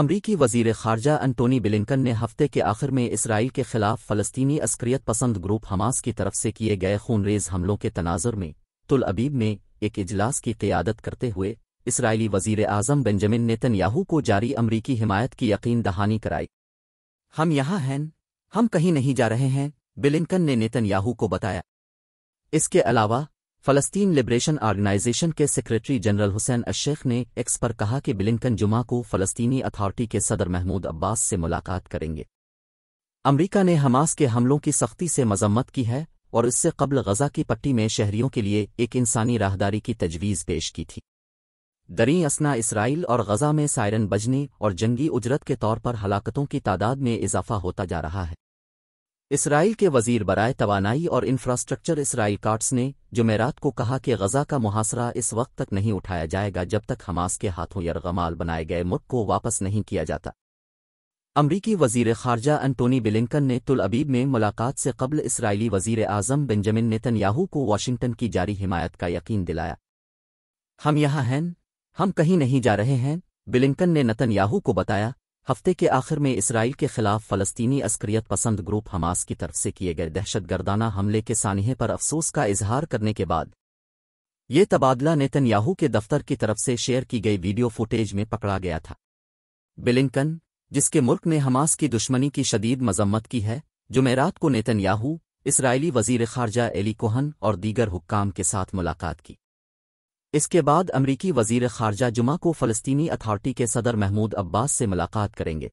अमरीकी वजीर खारजा एंटोनी बिलिंकन ने हफ्ते के आखिर में इसराइल के खिलाफ फ़लस्तीनी अस्क्रियत पसंद ग्रुप हमास की तरफ से किए गए खूनरेज हमलों के तनाजर में तुल अबीब में एक इजलास की क्यादत करते हुए इसराइली वजीर आजम बेंजामिन नेतन्याहू को जारी अमरीकी हिमायत की यकीन दहानी कराई हम यहां हैं हम कहीं नहीं जा रहे हैं बिलिंकन ने नेतन्याहू को बताया इसके अलावा फलस्तीन लिबरेशन ऑर्गेनाइजेशन के सेक्रेटरी जनरल हुसैन अशेख ने एक्स पर कहा कि बिलिंकन जुमा को फलस्तीनी अथॉरिटी के सदर महमूद अब्बास से मुलाकात करेंगे अमरीका ने हमास के हमलों की सख्ती से मजम्मत की है और इससे कबल गजा की पट्टी में शहरियों के लिए एक इंसानी राहदारी की तजवीज़ पेश की थी दरी असना इसराइल और गजा में सायरन बजने और जंगी उजरत के तौर पर हलाकतों की तादाद में इजाफा होता जा रहा है इसराइल के वजीर बराए तोानाई और इंफ्रास्ट्रक्चर इसराइल कार्ट्स ने जुमेरात को कहा कि गजा का मुहासरा इस वक्त तक नहीं उठाया जाएगा जब तक हमास के हाथों यरगमाल बनाए गए मुल्क को वापस नहीं किया जाता अमरीकी वजीर खारजा एंटोनी बिलिंकन ने तुल अबीब में मुलाकात से कबल इसराइली वजीर आजम बेंजामिन नेतन्याहू को वाशिंगटन की जारी हिमायत का यकीन दिलाया हम यहां हैं हम कहीं नहीं जा रहे हैं बिलिंकन ने नतनयाहू को बताया हफ्ते के आखिर में इसराइल के खिलाफ फलस्तीनी अस्क्रियत पसंद ग्रुप हमास की तरफ से किए गए दहशतगर्दाना हमले के सानहे पर अफसोस का इजहार करने के बाद ये तबादला नेतन्याहू के दफ्तर की तरफ से शेयर की गई वीडियो फुटेज में पकड़ा गया था बिलिंकन जिसके मुल्क ने हमास की दुश्मनी की शदीद मजम्मत की है जुमेरात को नेतन्याहू इसराइली वजीर खारजा एली कोहन और दीगर हुक्काम के साथ मुलाकात की इसके बाद अमरीकी वजीर खारजा जुमा को फ़लस्तीनी अथार्टी के सदर महमूद अब्बास से मुलाकात करेंगे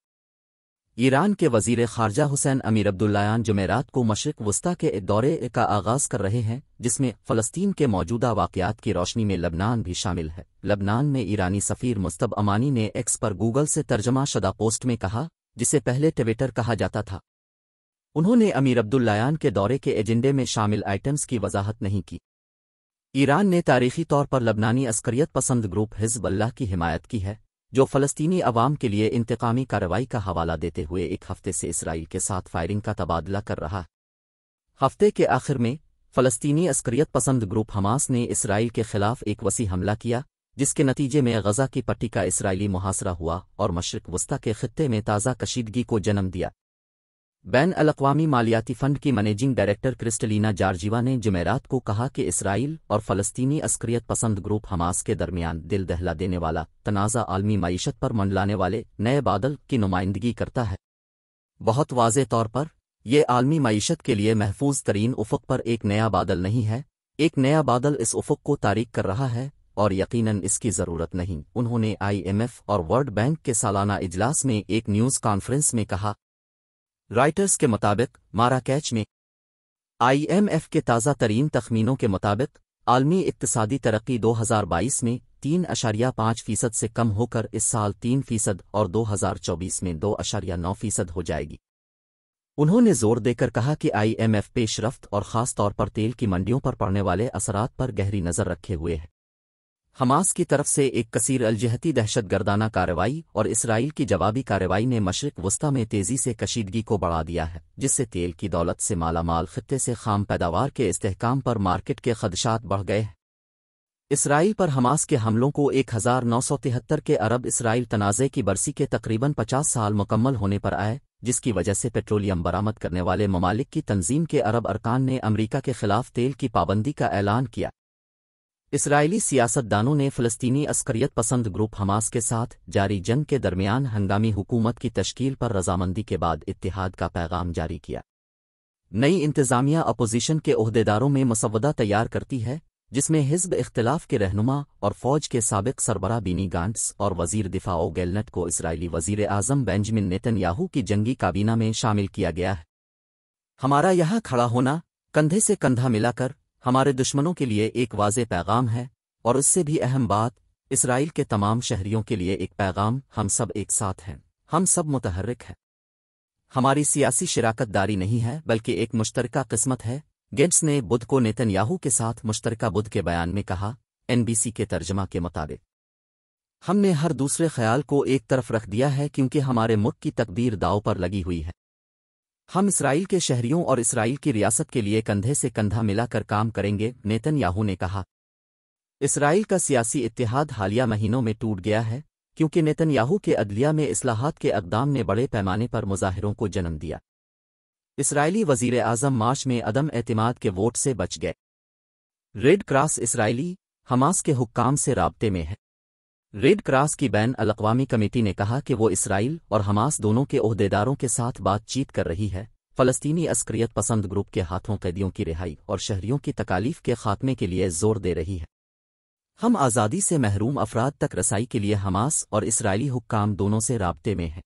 ईरान के वजीर खारजा हुसैन अमीर अब्दुल्लायान जुमेरात को मशरक वस्ता के दौरे का आगाज़ कर रहे हैं जिसमें फ़लस्तीन के मौजूदा वाक़ात की रोशनी में लबनान भी शामिल है लबनान में ईरानी सफ़ीर मुस्तब अमानी ने एक्स पर गूगल से तर्जमा शदा पोस्ट में कहा जिसे पहले ट्विटर कहा जाता था उन्होंने अमीर अब्दुल्लायान के दौरे के एजेंडे में शामिल आइटम्स की वजाहत नहीं की ईरान ने तारीखी तौर पर लबनानी अस्करियत पसंद ग्रुप हिजबल्ला की हिमायत की है जो फ़लस्तीनी अवाम के लिए इंतकामी कार्रवाई का हवाला देते हुए एक हफ्ते से इसराइल के साथ फायरिंग का तबादला कर रहा हफ्ते के आखिर में फ़लस्तीनी अस्करियत पसंद ग्रुप हमास ने इसराइल के खिलाफ एक वसी हमला किया जिसके नतीजे में गजा की पट्टी का इसराइली मुहासरा हुआ और मशरक वस्ता के खत्े में ताज़ा कशीदगी को जन्म दिया बैन अलावामी मालियाती फंड की मैनेजिंग डायरेक्टर क्रिस्टलिना जार्जिवा ने जुमेरात को कहा कि इसराइल और फलस्तीनी अस्क्रियत पसंद ग्रुप हमास के दरमियान दिल दहला देने वाला तनाज़ा आलमी मीशत पर मंडलाने वाले नए बादल की नुमाइंदगी करता है बहुत वाज तौर पर ये आलमी मीशत के लिए महफूज तरीन उफक पर एक नया बादल नहीं है एक नया बादल इस उफक को तारीख कर रहा है और यकीनन इसकी ज़रूरत नहीं उन्होंने आईएमएफ और वर्ल्ड बैंक के सालाना इजलास में एक न्यूज़ कॉन्फ्रेंस में कहा राइटर्स के मुताबिक मारा कैच में आईएमएफ के ताज़ा तरीन तखमीनों के मुताबिक आलमी इकतसादी तरक्की 2022 में तीन अशारिया पाँच फीसद से कम होकर इस साल तीन फीसद और 2024 में दो अशारिया नौ फीसद हो जाएगी उन्होंने जोर देकर कहा कि आईएमएफ पेशरफ्त और खास तौर पर तेल की मंडियों पर पड़ने वाले असरात पर गहरी नज़र रखे हुए हैं हमास की तरफ से एक कसीर अलजहती दहशत गर्दाना कार्रवाई और इसराइल की जवाबी कार्रवाई ने मशरक वस्ता में तेजी से कशीदगी को बढ़ा दिया है जिससे तेल की दौलत से मालामाल खत्े से खाम पैदावार के इस्तेकाम पर मार्केट के खदशात बढ़ गए हैं इसराइल पर हमास के हमलों को एक हज़ार नौ सौ तिहत्तर के अरब इसराइल तनाज़े की बरसी के तकरीबन पचास साल मुकम्मल होने पर आए जिसकी वजह से पेट्रोलियम बरामद करने वाले ममालिक की तंजीम के अरब अरकान ने अमरीका के खिलाफ तेल की पाबंदी का ऐलान किया इसराइली सियासतदानों ने फ़लस्तीनी अस्करियत पसंद ग्रुप हमास के साथ जारी जंग के दरमियान हंगामी हुकूमत की तश्कील पर रजामंदी के बाद इतिहाद का पैगाम जारी किया नई इंतज़ामिया अपोजिशन के अहदेदारों में मसवदा तैयार करती है जिसमें हिजब इख्तलाफ के रहनुमा और फौज के सबक सरबरा बीनी गांट्स और वजीर दिफाओ गेलनट को इसराइली वजीर आजम बेंजामिन नेतन्याहू की जंगी काबीना में शामिल किया गया है हमारा यहाँ खड़ा होना कंधे से कंधा मिलाकर हमारे दुश्मनों के लिए एक वाज पैगाम है और उससे भी अहम बात इसराइल के तमाम शहरियों के लिए एक पैगाम हम सब एक साथ हैं हम सब मुतहरक हैं हमारी सियासी दारी नहीं है बल्कि एक मुश्तरका किस्मत है गेट्स ने बुद्ध को नेतन्याहू के साथ मुश्तरका बुद्ध के बयान में कहा एनबीसी के तर्जमा के मुताबिक हमने हर दूसरे ख्याल को एक तरफ रख दिया है क्योंकि हमारे मुल्क की तकदीर दाव पर लगी हुई है हम इसराइल के शहरियों और इसराइल की रियासत के लिए कंधे से कंधा मिलाकर काम करेंगे नेतन याहू ने कहा इसराइल का सियासी इतिहाद हालिया महीनों में टूट गया है क्योंकि नेतन याहू के अदलिया में असलाहत के अकदाम ने बड़े पैमाने पर मुजाहिरों को जन्म दिया इसराइली वजीर आजम मार्च में अदम एतमाद के वोट से बच गए रेड क्रॉस इसराइली हमास के हुक्काम से राबते में है रेड क्रॉस की बैन अलकवामी कमेटी ने कहा कि वो इसराइल और हमास दोनों के अहदेदारों के साथ बातचीत कर रही है फलस्तीनी अस्क्रियत पसंद ग्रुप के हाथों कैदियों की रिहाई और शहरियों की तकालीफ के खात्मे के लिए जोर दे रही है हम आज़ादी से महरूम अफराद तक रसाई के लिए हमास और इसराइली हुक्काम दोनों से रबते में हैं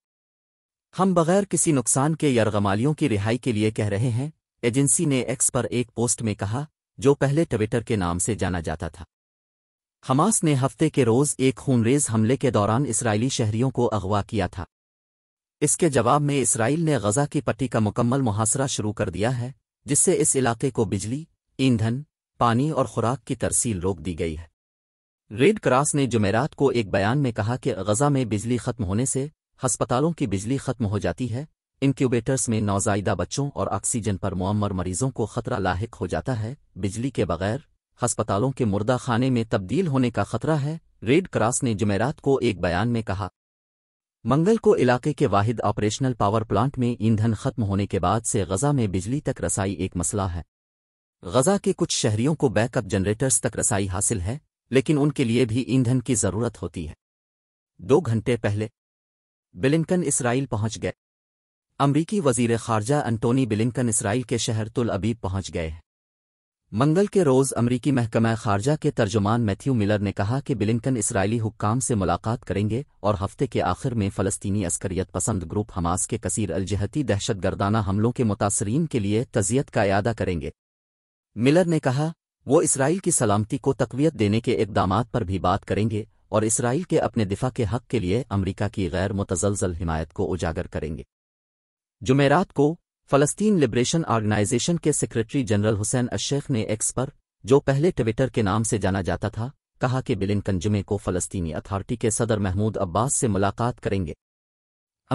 हम बगैर किसी नुकसान के यरगमालियों की रिहाई के लिए कह रहे हैं एजेंसी ने एक्स पर एक पोस्ट में कहा जो पहले ट्विटर के नाम से जाना जाता था हमास ने हफ्ते के रोज एक खूनरेज हमले के दौरान इसराइली शहरियों को अगवा किया था इसके जवाब में इसराइल ने गजा की पट्टी का मुकम्मल मुहासरा शुरू कर दिया है जिससे इस इलाके को बिजली ईंधन पानी और खुराक की तरसील रोक दी गई है रेड क्रॉस ने जुमेरात को एक बयान में कहा कि गजा में बिजली खत्म होने से हस्पतालों की बिजली खत्म हो जाती है इंक्यूबेटर्स में नौजायदा बच्चों और ऑक्सीजन पर मुअम्मर मरीजों को खतरा लाक हो जाता है बिजली के बगैर अस्पतालों के मुर्दा खाने में तब्दील होने का खतरा है रेड क्रॉस ने जमेरात को एक बयान में कहा मंगल को इलाके के वाहिद ऑपरेशनल पावर प्लांट में ईंधन खत्म होने के बाद से गजा में बिजली तक रसाई एक मसला है गजा के कुछ शहरियों को बैकअप जनरेटर्स तक रसाई हासिल है लेकिन उनके लिए भी ईंधन की जरूरत होती है दो घंटे पहले बिलिंकन इसराइल पहुंच गए अमरीकी वजीर खारजा अंटोनी बिलिंकन इसराइल के शहर तुल अबीब पहुंच गए हैं मंगल के रोज अमरीकी महकमा खारजा के तर्जुमान मैथ्यू मिलर ने कहा कि बिलिंकन इसराइली हुक्काम से मुलाकात करेंगे और हफ्ते के आखिर में फ़लस्तीनी अस्करियत पसंद ग्रुप हमास के कसीर अलजहती दहशतगर्दाना हमलों के मुतासरीन के लिए तजियत का अदा करेंगे मिलर ने कहा वो इसराइल की सलामती को तकवीत देने के इकदाम पर भी बात करेंगे और इसराइल के अपने दिफा के हक के लिए अमरीका की गैर मुतजलजल हिमायत को उजागर करेंगे जुमेरात को फ़लस्तीन लिबरेशन ऑर्गेनाइजेशन के सेक्रेटरी जनरल हुसैन अशेख ने एक्स पर जो पहले ट्विटर के नाम से जाना जाता था कहा कि बिलिन कंजुमे को फ़लस्तीनी अथॉरिटी के सदर महमूद अब्बास से मुलाकात करेंगे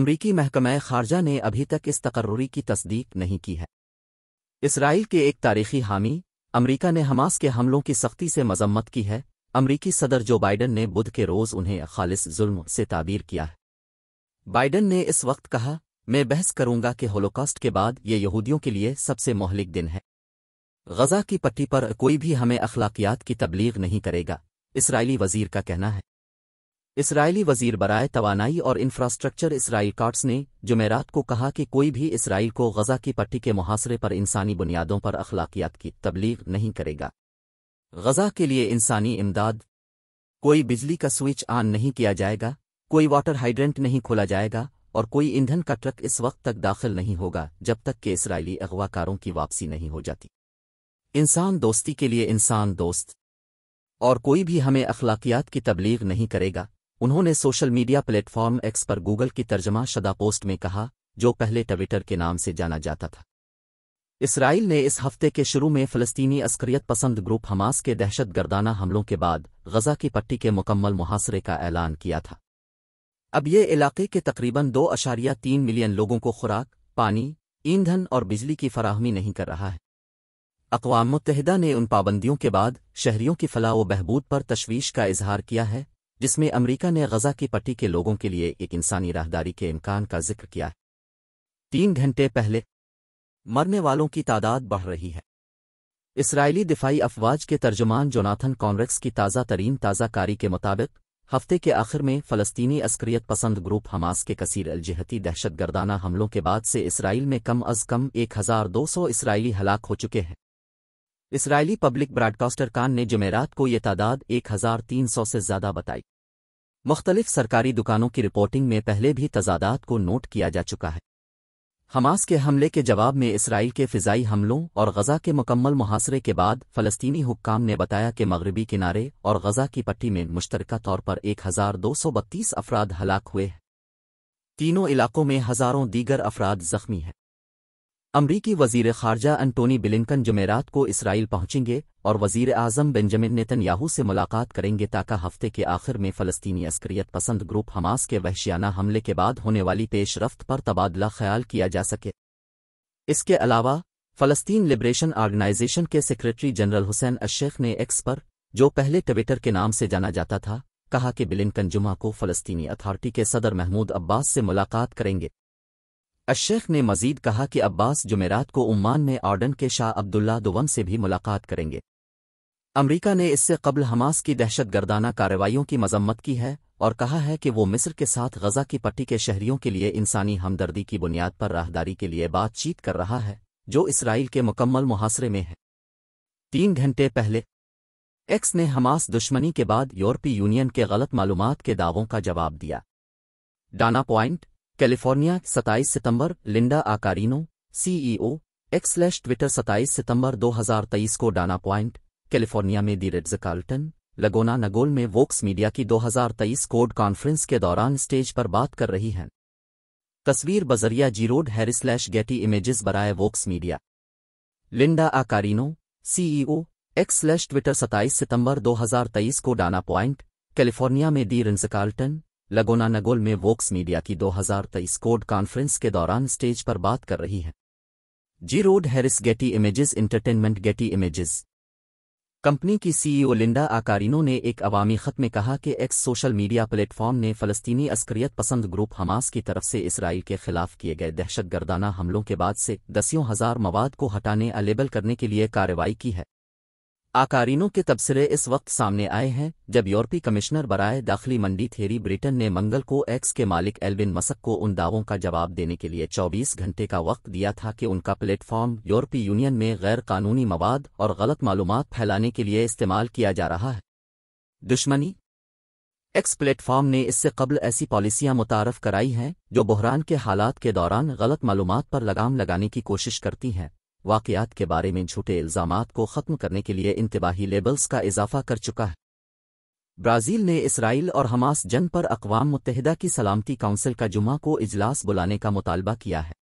अमरीकी महकमे खारजा ने अभी तक इस तकर्री की तस्दीक नहीं की है इसराइल के एक तारीखी हामी अमरीका ने हमास के हमलों की सख्ती से मजम्मत की है अमरीकी सदर जो बाइडन ने बुध के रोज़ उन्हें खालिस जुल्म से ताबीर किया है बाइडन ने इस वक्त कहा मैं बहस करूंगा कि होलोकास्ट के बाद ये यहूदियों के लिए सबसे मोहलिक दिन है गजा की पट्टी पर कोई भी हमें अखलाकियात की तबलीग नहीं करेगा इसराइली वजीर का कहना है इसराइली वजीर बराए तवानाई और इंफ्रास्ट्रक्चर इसराइल कार्ड्स ने जुमेरात को कहा कि कोई भी इसराइल को गजा की पट्टी के मुहासरे पर इंसानी बुनियादों पर अखलाकियात की तबलीग नहीं करेगा गजा के लिए इंसानी इमदाद कोई बिजली का स्विच ऑन नहीं किया जाएगा कोई वाटर हाइड्रेंट नहीं खोला जाएगा और कोई ईंधन का ट्रक इस वक्त तक दाखिल नहीं होगा जब तक कि इसराइली अगवाकारों की वापसी नहीं हो जाती इंसान दोस्ती के लिए इंसान दोस्त और कोई भी हमें अखलाकियात की तबलीग नहीं करेगा उन्होंने सोशल मीडिया प्लेटफॉर्म एक्स पर गूगल की तर्जमा शदा पोस्ट में कहा जो पहले ट्विटर के नाम से जाना जाता था इसराइल ने इस हफ्ते के शुरू में फ़लस्तीनी अस्करियत पसंद ग्रुप हमास के दहशत गर्दाना हमलों के बाद गजा की पट्टी के मुकम्मल मुहासरे का ऐलान किया था अब ये इलाके के तकरीबन दो अशारिया तीन मिलियन लोगों को खुराक पानी ईंधन और बिजली की फराहमी नहीं कर रहा है अकवा मुतहदा ने उन पाबंदियों के बाद शहरियों की फलाह व बहबूद पर तशवीश का इजहार किया है जिसमें अमरीका ने गजा की पट्टी के लोगों के लिए एक इंसानी राहदारी के इम्कान का जिक्र किया है तीन घंटे पहले मरने वालों की तादाद बढ़ रही है इसराइली दिफाई अफवाज के तर्जुमान जोनाथन कॉन्रेक्स की ताज़ा तरीन ताज़ाकारी के मुताबिक हफ्ते के आखिर में फ़लस्तीनी अस्करियत पसंद ग्रुप हमास के कसीर अलजहती दहशतगर्दाना हमलों के बाद से इसराइल में कम अज कम 1200 इसराइली हलाक हो चुके हैं इसराइली पब्लिक ब्रॉडकास्टर कान ने जमेरात को यह तादाद 1300 से ज़्यादा बताई मुख्तलिफ सरकारी दुकानों की रिपोर्टिंग में पहले भी तजादात को नोट किया जा चुका है हमास के हमले के जवाब में इसराइल के फ़िज़ाई हमलों और गज़ा के मुकम्मल मुहासरे के बाद फ़लस्तीनी हुक्काम ने बताया कि मगरबी किनारे और गज़ा की पट्टी में मुश्तरक तौर पर एक हज़ार दो सौ बत्तीस अफराद हलाक हुए हैं तीनों इलाकों में हज़ारों दीगर अफराद ज़ख्मी हैं अमरीकी वजीर खारजा एंटोनी बिलिंकन जमेरात को इसराइल पहुंचेंगे और वजीर आजम बेंजामिन नेतन्याहू से मुलाकात करेंगे ताकि हफ्ते के आखिर में फ़लस्तीनी अस्करियत पसंद ग्रुप हमास के वहशियाना हमले के बाद होने वाली पेशरफ्त पर तबादला ख्याल किया जा सके इसके अलावा फ़लस्तीन लिबरेशन ऑर्गेनाइजेशन के सेक्रेटरी जनरल हुसैन अशेख ने एक्स पर जो पहले ट्विटर के नाम से जाना जाता था कहा कि बिलिंकन जुमा को फ़लस्तीनी अथॉरिटी के सदर महमूद अब्बास से मुलाकात करेंगे अशेख ने मजीद कहा कि अब्बास जुमेरात को उम्मान में ऑर्डन के शाह अब्दुल्ला दुवम से भी मुलाकात करेंगे अमरीका ने इससे कबल हमास की दहशत गर्दाना कार्रवाइयों की मजम्मत की है और कहा है कि वो मिस्र के साथ गजा की पट्टी के शहरियों के लिए इंसानी हमदर्दी की बुनियाद पर राहदारी के लिए बातचीत कर रहा है जो इसराइल के मुकम्मल मुहासरे में है तीन घंटे पहले एक्स ने हमास दुश्मनी के बाद यूरोपीय यूनियन के गलत मालूम के दावों का जवाब दिया डाना पॉइंट कैलिफोर्निया 27 सितंबर Linda Yaccarino CEO X slash Twitter 27 सितंबर 2023 को डाना पॉइंट कैलिफोर्निया में दी रिट्ज कार्ल्टन लगोना नगोल में वोक्स मीडिया की 2023 कोड कॉन्फ्रेंस के दौरान स्टेज पर बात कर रही हैं तस्वीर बजरिया Jerod Harry slash Getty Images बराए Vox Media Linda Yaccarino CEO X slash Twitter 27 सितंबर 2023 को डाना पॉइंट कैलिफोर्निया में दी रिंस कार्ल्टन लगोना नगोल में वोक्स मीडिया की 2023 कोड कॉन्फ्रेंस के दौरान स्टेज पर बात कर रही है Jerod Harris Getty Images Entertainment Getty Images company की सीईओ e लिंडा आकारिनो ने एक अवामी खत में कहा कि एक्स सोशल मीडिया प्लेटफॉर्म ने फलस्तीनी अस्करियत पसंद ग्रुप हमास की तरफ से इसराइल के खिलाफ किए गए दहशतगर्दाना हमलों के बाद से दसियों हजार मवाद को हटाने अलेबल करने के लिए कार्रवाई की है आकारीनों के तबसरे इस वक्त सामने आए हैं जब यूरोपीय कमिश्नर बराए दाखिली मंडी थेरी ब्रिटेन ने मंगल को एक्स के मालिक एल्विन मसक को उन दावों का जवाब देने के लिए 24 घंटे का वक्त दिया था कि उनका प्लेटफॉर्म यूरोपीय यूनियन में गैर कानूनी मवाद और गलत मालूम फैलाने के लिए इस्तेमाल किया जा रहा है दुश्मनी एक्स प्लेटफॉर्म ने इससे कबल ऐसी पॉलिसियां मुतारफ कराई हैं जो बहरान के हालात के दौरान गलत मालूम पर लगाम लगाने की कोशिश करती हैं वाकियात के बारे में झूठे इल्ज़ाम को ख़त्म करने के लिए इंतबाही लेबल्स का इजाफा कर चुका है ब्राज़ील ने इसराइल और हमास जन पर अकवाम मुतहदा की सलामती काउंसिल का जुमा को इजलास बुलाने का मुतालबा किया है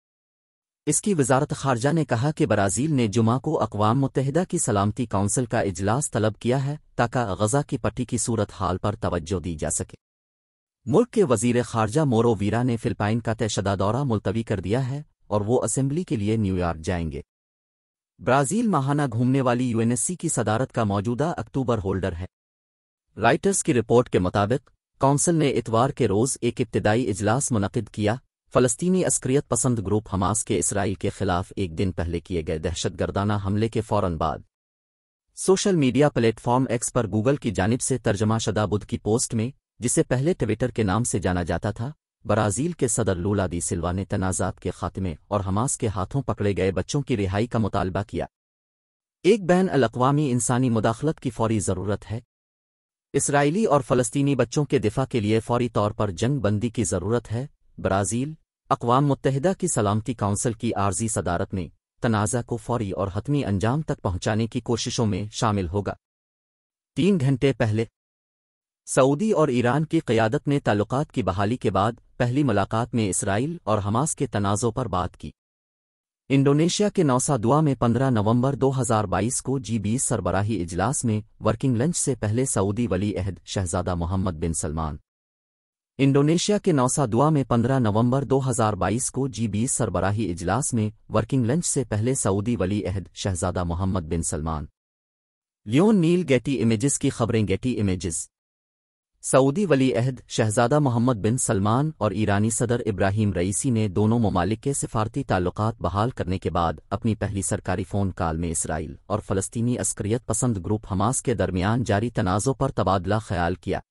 इसकी वजारत खारजा ने कहा कि ब्राज़ील ने जुमा को अकवाम मुतहदा की सलामती काउंसिल का इजलास तलब किया है ताका गजा की पट्टी की सूरत हाल पर तवज्जो दी जा सके मुल्क के वजीर खारजा मोरोवीरा ने फिलिपाइन का तयशदा दौरा मुलतवी कर दिया है और वो असेंबली के लिए न्यूयॉर्क जाएंगे ब्राज़ील महाना घूमने वाली यूएनएससी की सदारत का मौजूदा अक्टूबर होल्डर है राइटर्स की रिपोर्ट के मुताबिक काउंसिल ने इतवार के रोज़ एक इब्तदाई इजलास मुनद किया फ़लस्तीनी अस्क्रियत पसंद ग्रुप हमास के इसराइल के खिलाफ एक दिन पहले किए गए दहशतगर्दाना हमले के फौरन बाद सोशल मीडिया प्लेटफॉर्म एक्स पर गूगल की जानब से तर्जमा शदाबुद की पोस्ट में जिसे पहले ट्विटर के नाम से जाना जाता था ब्राज़ील के सदर लूला दी सिल्वा ने तनाजात के खात्मे और हमास के हाथों पकड़े गए बच्चों की रिहाई का मुतालबा किया एक बैन अलावामी इंसानी मुदाखलत की फौरी ज़रूरत है इसराइली और फ़लस्तीनी बच्चों के दिफा के लिए फौरी तौर पर जंग बंदी की ज़रूरत है ब्राज़ील अकवाम मुतहदा की सलामती काउंसिल की आर्जी सदारत में तनाज़ा को फौरी और हतमी अंजाम तक पहुंचाने की कोशिशों में शामिल होगा तीन घंटे पहले सऊदी और ईरान की क़्यादत ने ताल्लुक की बहाली के बाद पहली मुलाकात में इसराइल और हमास के तनाज़ों पर बात की इंडोनेशिया के नौसादुआ में 15 नवंबर 2022 को जी बीस सरबराही इजलास में वर्किंग लंच से पहले सऊदी वली अहद शहजादा मोहम्मद बिन सलमान इंडोनेशिया के नौसादुआ में 15 नवंबर 2022 को जी बीस सरबराही इजलास में वर्किंग लंच से पहले सऊदी वली अहद शहजादा Mohammed bin Salman Leon Neal Getty Images की खबरें गेटी इमेजेस सऊदी वली अहद शहजादा मोहम्मद बिन सलमान और ईरानी सदर इब्राहिम रईसी ने दोनों ममालिक के सिफारती ताल्लुक बहाल करने के बाद अपनी पहली सरकारी फ़ोन कॉल में इसराइल और फ़लस्तीनी अस्करियत पसंद ग्रुप हमास के दरमियान जारी तनाज़ों पर तबादला ख्याल किया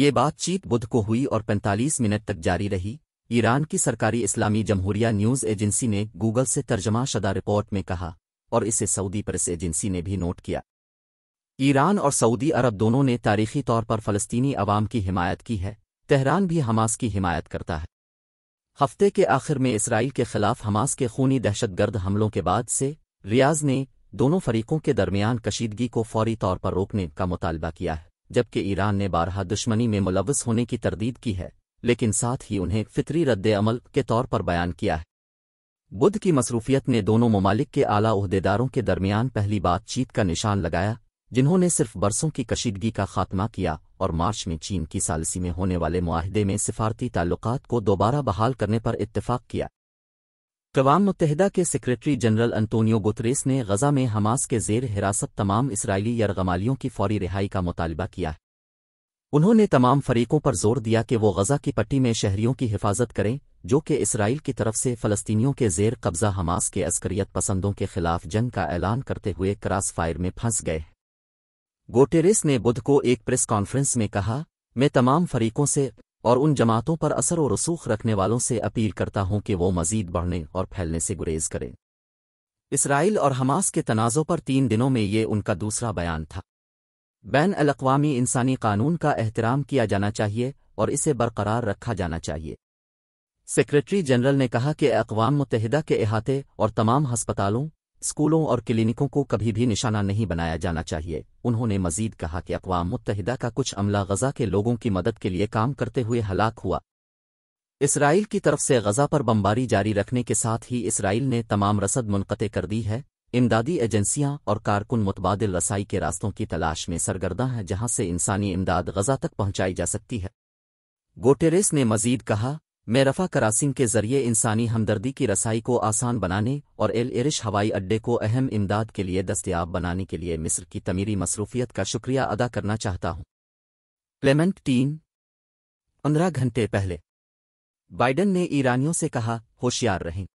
ये बातचीत बुध को हुई और 45 मिनट तक जारी रही ईरान की सरकारी इस्लामी जमहूरिया न्यूज़ एजेंसी ने गूगल से तर्जमा शदा रिपोर्ट में कहा और इसे सऊदी प्रेस एजेंसी ने भी नोट किया ईरान और सऊदी अरब दोनों ने तारीखी तौर पर फ़लस्तीनी अवाम की हिमायत की है तेहरान भी हमास की हिमायत करता है हफ्ते के आखिर में इसराइल के खिलाफ हमास के खूनी दहशतगर्द हमलों के बाद से रियाज ने दोनों फरीकों के दरमियान कशीदगी को फौरी तौर पर रोकने का मुतालबा किया है जबकि ईरान ने बारहा दुश्मनी में मुलवस होने की तरदीद की है लेकिन साथ ही उन्हें फितरी रद्द अमल के तौर पर बयान किया है बुद्ध की मसरूफियत ने दोनों ममालिक के आला अहदेदारों के दरमियान पहली बातचीत का निशान लगाया जिन्होंने सिर्फ बरसों की कशीदगी का खात्मा किया और मार्च में चीन की सालसी में होने वाले माहदे में सिफारती ताल्लुकात को दोबारा बहाल करने पर इत्तेफाक किया अवाम मुतहदा के सेक्रेटरी जनरल अंतोनियो गुतरेस ने गजा में हमास के जेर हिरासत तमाम इसराइली यरगमालियों की फौरी रिहाई का मुतालबा किया है उन्होंने तमाम फरीकों पर जोर दिया कि वो गजा की पट्टी में शहरियों की हिफाजत करें जो कि इसराइल की तरफ से फ़लस्तीनियों के जेर कब्ज़ा हमास के अस्करियत पसंदों के खिलाफ जंग का ऐलान करते हुए क्रास फायर में फंस गए हैं गोटेरेस ने बुध को एक प्रेस कॉन्फ्रेंस में कहा मैं तमाम फरीकों से और उन जमातों पर असर और रसूख रखने वालों से अपील करता हूं कि वो मजीद बढ़ने और फैलने से गुरेज करें इसराइल और हमास के तनाज़ों पर तीन दिनों में ये उनका दूसरा बयान था बैन अलावामी इंसानी कानून का एहतराम किया जाना चाहिए और इसे बरकरार रखा जाना चाहिए सेक्रेटरी जनरल ने कहा कि अकवाम मुतहदा के अहाते और तमाम हस्पतालों स्कूलों और क्लिनिकों को कभी भी निशाना नहीं बनाया जाना चाहिए उन्होंने मजीद कहा कि अकवा मुतहदा का कुछ अमला गजा के लोगों की मदद के लिए काम करते हुए हलाक हुआ इसराइल की तरफ से गजा पर बमबारी जारी रखने के साथ ही इसराइल ने तमाम रसद मुनक़ कर दी है इमदादी एजेंसियां और कारकुन मुतबाद रसाई के रास्तों की तलाश में सरगर्दा हैं जहां से इंसानी इमदाद गजा तक पहुंचाई जा सकती है गोटेरेस ने मजीद कहा मैं रफा करासिंग के जरिए इंसानी हमदर्दी की रसाई को आसान बनाने और एल एरिश हवाई अड्डे को अहम इमदाद के लिए दस्तियाब बनाने के लिए मिस्र की तमीरी मसरूफियत का शुक्रिया अदा करना चाहता हूँ क्लेमेंट टीन पंद्रह घंटे पहले बाइडन ने ईरानियों से कहा होशियार रहें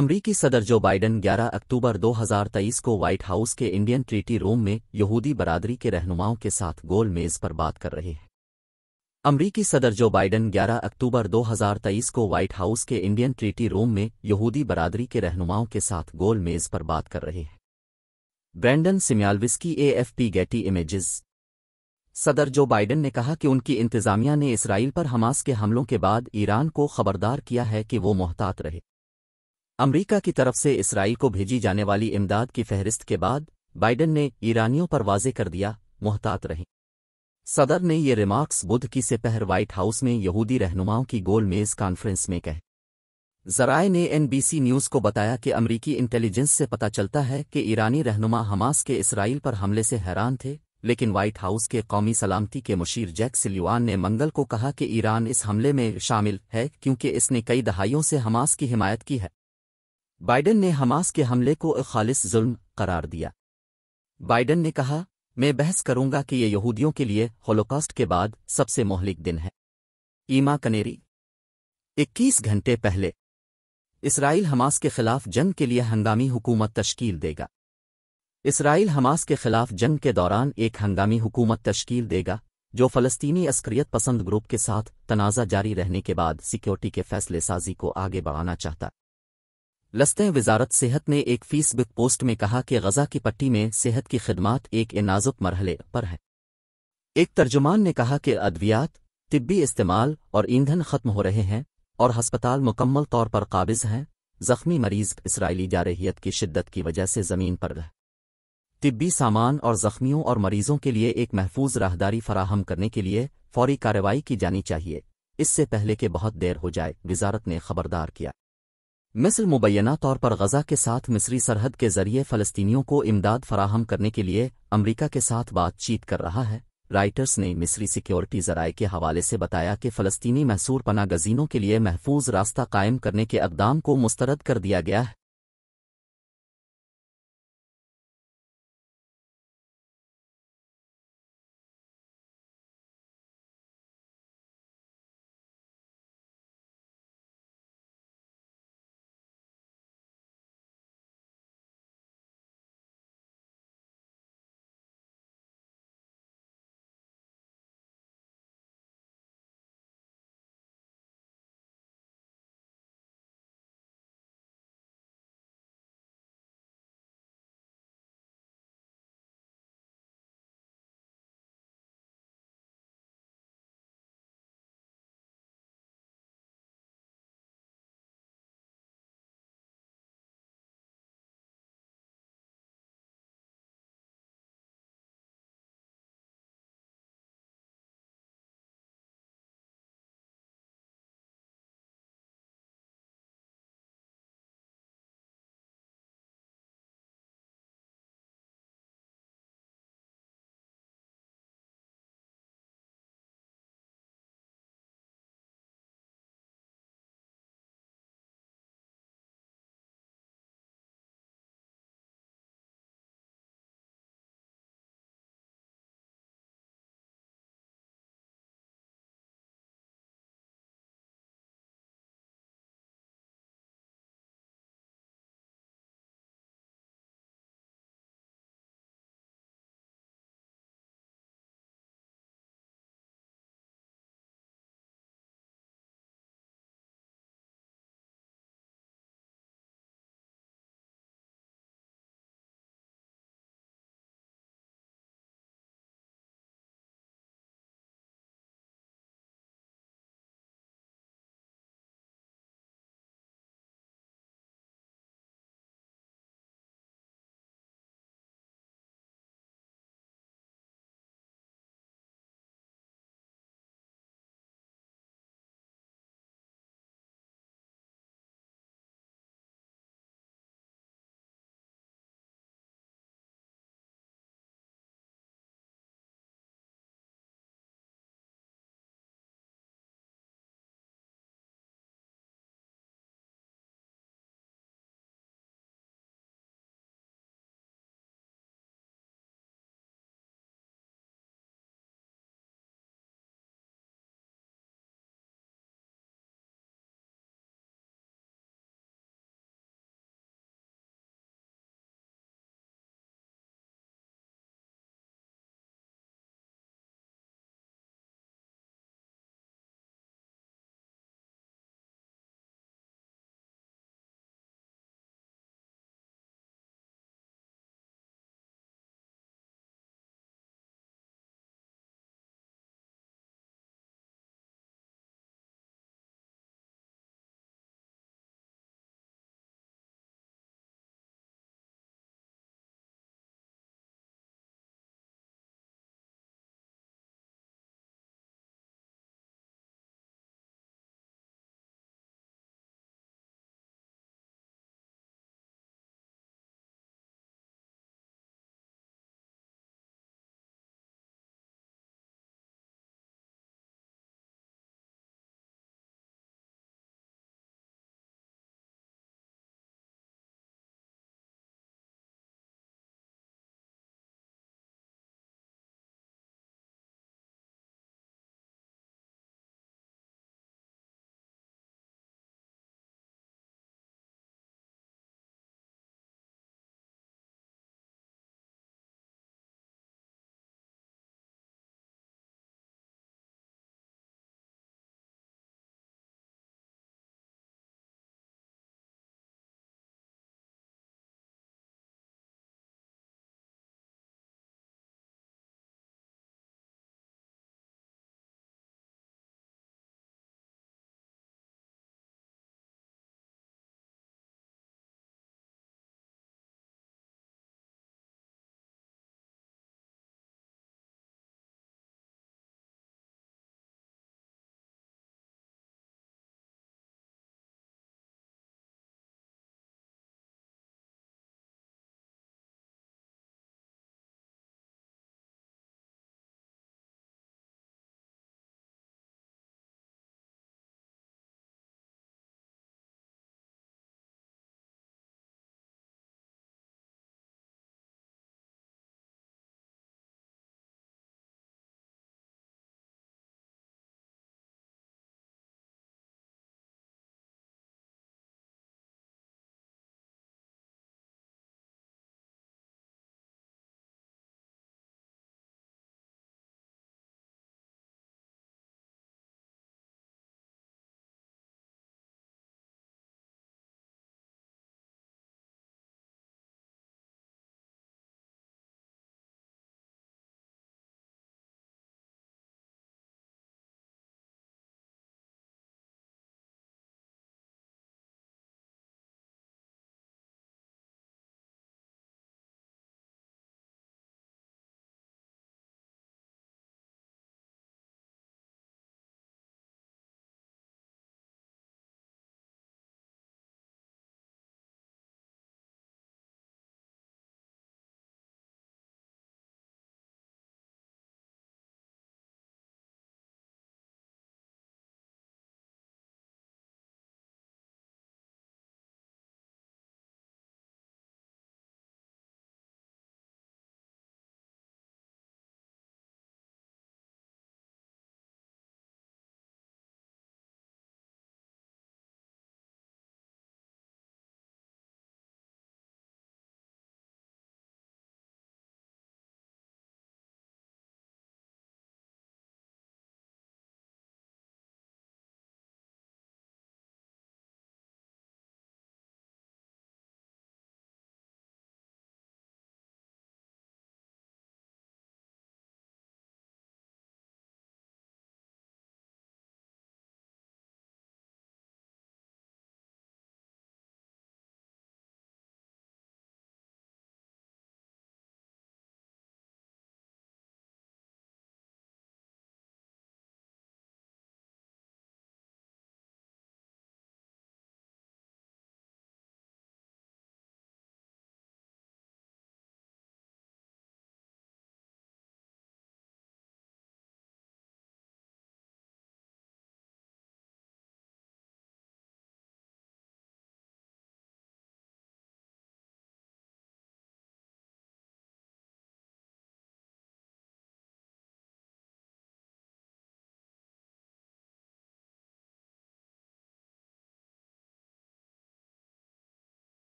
अमरीकी सदर जो बाइडन 11 अक्टूबर 2023 को व्हाइट हाउस के इंडियन ट्रीटी रूम में यहूदी बरादरी के रहनुमाओं के साथ गोल मेज पर बात कर रहे हैं अमरीकी सदर जो बाइडन 11 अक्टूबर 2023 को व्हाइट हाउस के इंडियन ट्रीटी रूम में यहूदी बरादरी के रहनुमाओं के साथ गोल मेज पर बात कर रहे हैं Brendan Smialowski AFP Getty Images सदर जो बाइडन ने कहा कि उनकी इंतजामिया ने इसराइल पर हमास के हमलों के बाद ईरान को खबरदार किया है कि वो मोहतात रहे अमरीका की तरफ से इसराइल को भेजी जाने वाली इमदाद की फहरिस्त के बाद बाइडन ने ईरानियों पर वाजे कर दिया मोहतात रहें सदर ने ये रिमार्क्स बुध की पहर व्हाइट हाउस में यहूदी रहनुमाओं की गोल मेज कॉन्फ्रेंस में कहे जराए ने एनबीसी न्यूज़ को बताया कि अमरीकी इंटेलिजेंस से पता चलता है कि ईरानी रहनुमा हमास के इसराइल पर हमले से हैरान थे लेकिन व्हाइट हाउस के कौमी सलामती के मुशीर जैक सिल्युआन ने मंगल को कहा कि ईरान इस हमले में शामिल है क्योंकि इसने कई दहाइयों से हमास की हिमायत की है बाइडन ने हमास के हमले को खालिस जुल्म करार दिया बाइडन ने कहा मैं बहस करूंगा कि ये यहूदियों के लिए होलोकॉस्ट के बाद सबसे मोहलिक दिन है ईमा कनेरी 21 घंटे पहले इसराइल हमास के खिलाफ जंग के लिए हंगामी हुकूमत तश्कील देगा इसराइल हमास के खिलाफ जंग के दौरान एक हंगामी हुकूमत तश्कील देगा जो फलस्तीनी अस्क्रियत पसंद ग्रुप के साथ तनाज़ा जारी रहने के बाद सिक्योरिटी के फैसले साजी को आगे बढ़ाना चाहता लस्ते वजारत सेहत ने एक फेसबुक पोस्ट में कहा कि गजा की पट्टी में सेहत की खिदमत एक नाजुक मरहले पर है एक तर्जुमान ने कहा कि अद्वियात तिब्बी इस्तेमाल और ईंधन खत्म हो रहे हैं और हस्पताल मुकम्मल तौर पर काबिज हैं जख्मी मरीज इसराइली जारहियत की शिद्दत की वजह से ज़मीन पर रह तिब्बी सामान और जख्मियों और मरीजों के लिए एक महफूज राहदारी फराहम करने के लिए फौरी कार्रवाई की जानी चाहिए इससे पहले के बहुत देर हो जाए वजारत ने खबरदार किया मिस्र मुबैना तौर पर गजा के साथ मिस्री सरहद के जरिए फ़लस्तीनियों को इमदाद फराहम करने के लिए अमरीका के साथ बातचीत कर रहा है राइटर्स ने मिस्री सिक्योरिटी जराए के हवाले से बताया कि फ़लस्तीनी महसूर पनागजीनों के लिए महफूज रास्ता कायम करने के अकदाम को मुस्तरद कर दिया गया है